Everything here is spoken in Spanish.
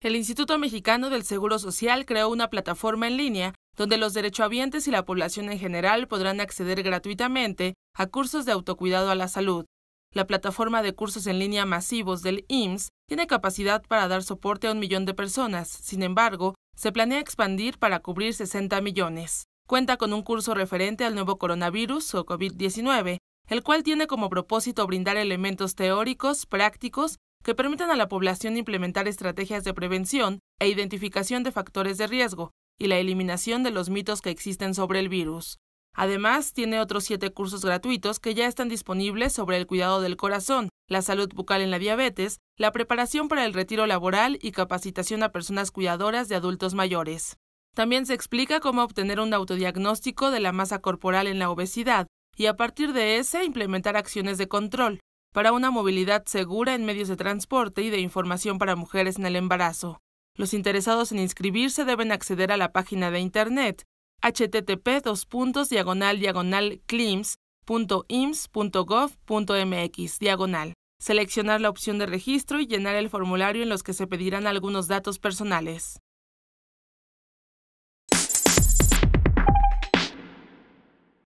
El Instituto Mexicano del Seguro Social creó una plataforma en línea donde los derechohabientes y la población en general podrán acceder gratuitamente a cursos de autocuidado a la salud. La plataforma de cursos en línea masivos del IMSS tiene capacidad para dar soporte a un millón de personas, sin embargo, se planea expandir para cubrir 60 millones. Cuenta con un curso referente al nuevo coronavirus o COVID-19, el cual tiene como propósito brindar elementos teóricos, prácticos que permitan a la población implementar estrategias de prevención e identificación de factores de riesgo y la eliminación de los mitos que existen sobre el virus. Además, tiene otros siete cursos gratuitos que ya están disponibles sobre el cuidado del corazón, la salud bucal en la diabetes, la preparación para el retiro laboral y capacitación a personas cuidadoras de adultos mayores. También se explica cómo obtener un autodiagnóstico de la masa corporal en la obesidad y a partir de ese implementar acciones de control, para una movilidad segura en medios de transporte y de información para mujeres en el embarazo. Los interesados en inscribirse deben acceder a la página de internet http diagonal clims.ims.gov.mx diagonal. Seleccionar la opción de registro y llenar el formulario en los que se pedirán algunos datos personales.